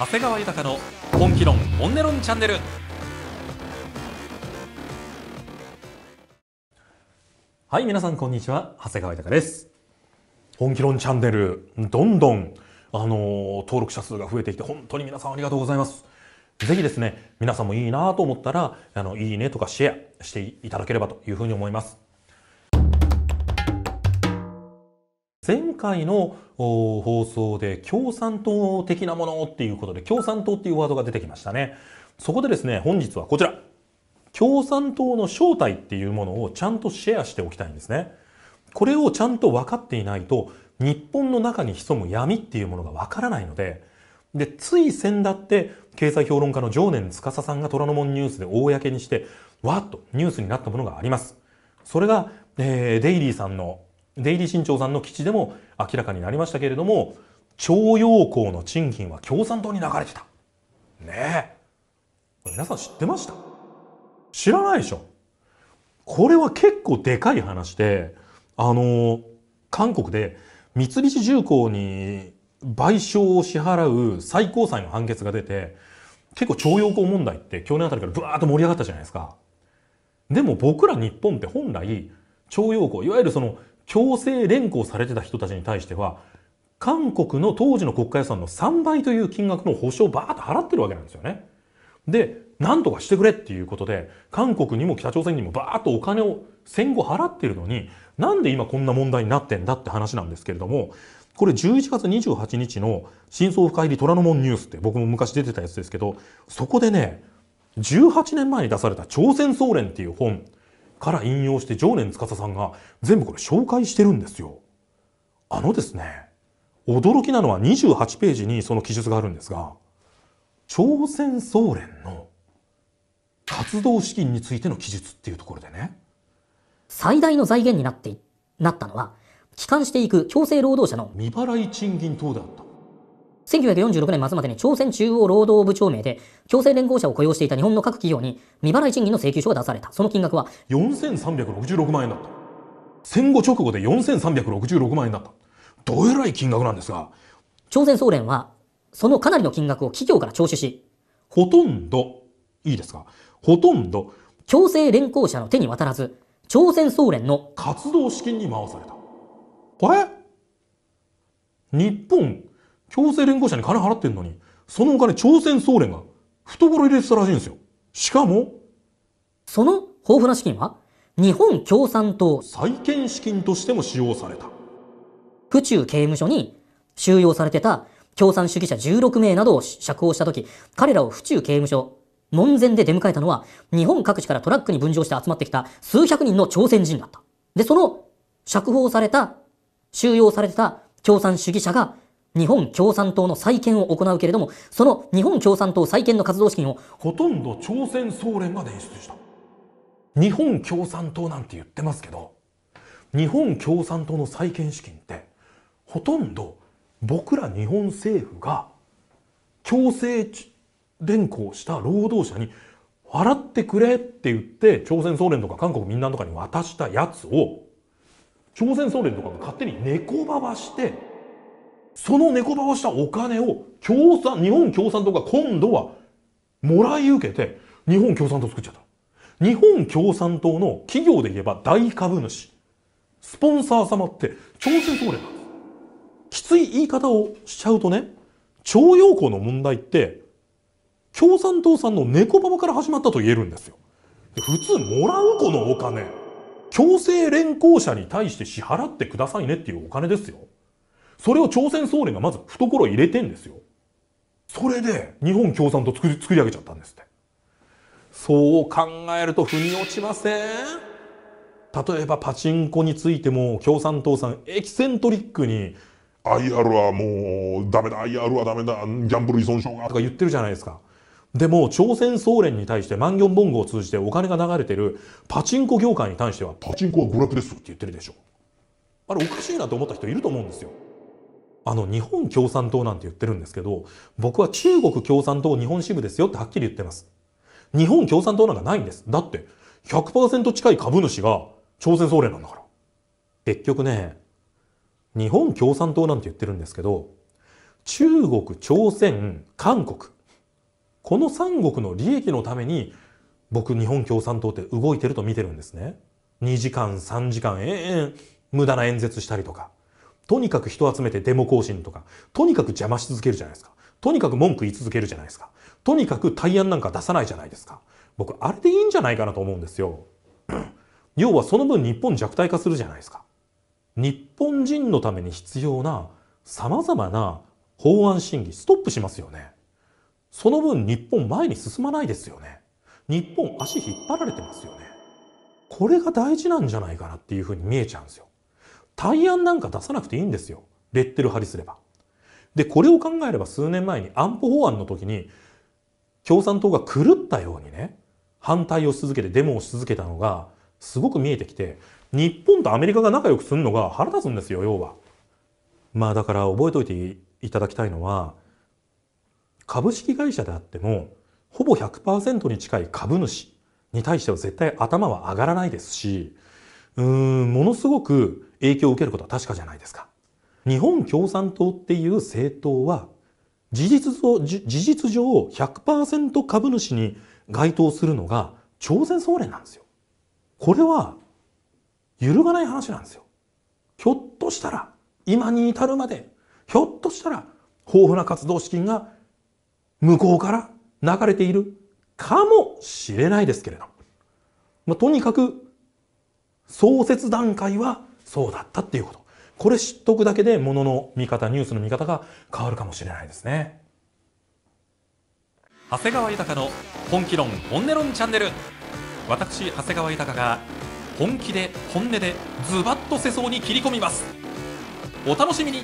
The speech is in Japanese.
長谷川豊の本気論本音論チャンネルはい皆さんこんにちは長谷川豊です本気論チャンネルどんどんあの登録者数が増えてきて本当に皆さんありがとうございますぜひですね皆さんもいいなと思ったらあのいいねとかシェアしていただければというふうに思います前回の放送で共産党的なものっていうことで共産党っていうワードが出てきましたね。そこでですね、本日はこちら。共産党の正体っていうものをちゃんとシェアしておきたいんですね。これをちゃんと分かっていないと、日本の中に潜む闇っていうものが分からないので、で、つい先だって、経済評論家の常年司さんが虎ノ門ニュースで公にして、わっとニュースになったものがあります。それが、えー、デイリーさんのデイリー新潮さんの基地でも明らかになりましたけれども、徴用工の賃金は共産党に流れてた。ねえ。皆さん知ってました知らないでしょこれは結構でかい話で、あの、韓国で三菱重工に賠償を支払う最高裁の判決が出て、結構徴用工問題って去年あたりからブワーッと盛り上がったじゃないですか。でも僕ら日本って本来、徴用工、いわゆるその強制連行されてた人たちに対しては、韓国の当時の国家予算の3倍という金額の保証をバーッと払ってるわけなんですよね。で、なんとかしてくれっていうことで、韓国にも北朝鮮にもバーッとお金を戦後払ってるのに、なんで今こんな問題になってんだって話なんですけれども、これ11月28日の真相深入り虎ノ門ニュースって僕も昔出てたやつですけど、そこでね、18年前に出された朝鮮総連っていう本、から引用して常年司さんが全部これ紹介してるんですよ。あのですね、驚きなのは28ページにその記述があるんですが、朝鮮総連の活動資金についての記述っていうところでね。最大の財源になってなったのは、帰還していく強制労働者の未払い賃金等であった。1946年末までに朝鮮中央労働部長名で、強制連合者を雇用していた日本の各企業に未払い賃金の請求書が出された。その金額は4366万円だった。戦後直後で4366万円だった。どえらい金額なんですが。朝鮮総連は、そのかなりの金額を企業から徴収し、ほとんど、いいですか、ほとんど、強制連行者の手に渡らず、朝鮮総連の活動資金に回された。あれ日本強制連合者に金払ってんのに、そのお金朝鮮総連が懐入れてたらしいんですよ。しかも、その豊富な資金は、日本共産党再建資金としても使用された。府中刑務所に収容されてた共産主義者16名などを釈放したとき、彼らを府中刑務所、門前で出迎えたのは、日本各地からトラックに分譲して集まってきた数百人の朝鮮人だった。で、その釈放された、収容されてた共産主義者が日本共産党の再建を行うけれども、その日本共産党再建の活動資金をほとんど朝鮮総連が捻出した。日本共産党なんて言ってますけど、日本共産党の再建資金ってほとんど僕ら日本政府が強制連行した労働者に笑ってくれって言って朝鮮総連とか韓国民団とかに渡したやつを朝鮮総連とかが勝手に猫ばばしてその猫ばをしたお金を共産、日本共産党が今度はもらい受けて、日本共産党作っちゃった。日本共産党の企業で言えば大株主、スポンサー様って朝鮮総連なんです。きつい言い方をしちゃうとね、徴用工の問題って、共産党さんの猫ババから始まったと言えるんですよ。普通もらうこのお金。強制連行者に対して支払ってくださいねっていうお金ですよ。それを朝鮮総連がまず懐入れてんですよ。それで日本共産党作り作り上げちゃったんですって。そう考えると腑に落ちません例えばパチンコについても共産党さんエキセントリックに IR はもうダメだ IR はダメだギャンブル依存症がとか言ってるじゃないですかでも朝鮮総連に対してマンギョンボンゴを通じてお金が流れてるパチンコ業界に対してはパチンコは娯楽ですって言ってるでしょあれおかしいなと思った人いると思うんですよあの日本共産党なんて言ってるんですけど、僕は中国共産党日本支部ですよってはっきり言ってます。日本共産党なんかないんです。だって100%近い株主が朝鮮総連なんだから。結局ね、日本共産党なんて言ってるんですけど、中国、朝鮮、韓国。この三国の利益のために僕日本共産党って動いてると見てるんですね。2時間、3時間、延々、無駄な演説したりとか。とにかく人集めてデモ行進とか、とにかく邪魔し続けるじゃないですか。とにかく文句言い続けるじゃないですか。とにかく対案なんか出さないじゃないですか。僕、あれでいいんじゃないかなと思うんですよ。要はその分日本弱体化するじゃないですか。日本人のために必要な様々な法案審議ストップしますよね。その分日本前に進まないですよね。日本足引っ張られてますよね。これが大事なんじゃないかなっていうふうに見えちゃうんですよ。対案なんか出さなくていいんですよ。レッテル貼りすれば。で、これを考えれば数年前に安保法案の時に、共産党が狂ったようにね、反対をし続けてデモをし続けたのが、すごく見えてきて、日本とアメリカが仲良くするのが腹立つんですよ、要は。まあだから覚えておいていただきたいのは、株式会社であっても、ほぼ100%に近い株主に対しては絶対頭は上がらないですし、うーん、ものすごく影響を受けることは確かじゃないですか。日本共産党っていう政党は事実上事実上100%株主に該当するのが朝鮮総連なんですよ。これは揺るがない話なんですよ。ひょっとしたら今に至るまでひょっとしたら豊富な活動資金が向こうから流れているかもしれないですけれども、まあ、とにかく創設段階はそうだったっていうこと。これ知っとくだけで物の見方、ニュースの見方が変わるかもしれないですね。長谷川豊の本気論本音論チャンネル。私、長谷川豊が本気で本音でズバッと世相に切り込みます。お楽しみに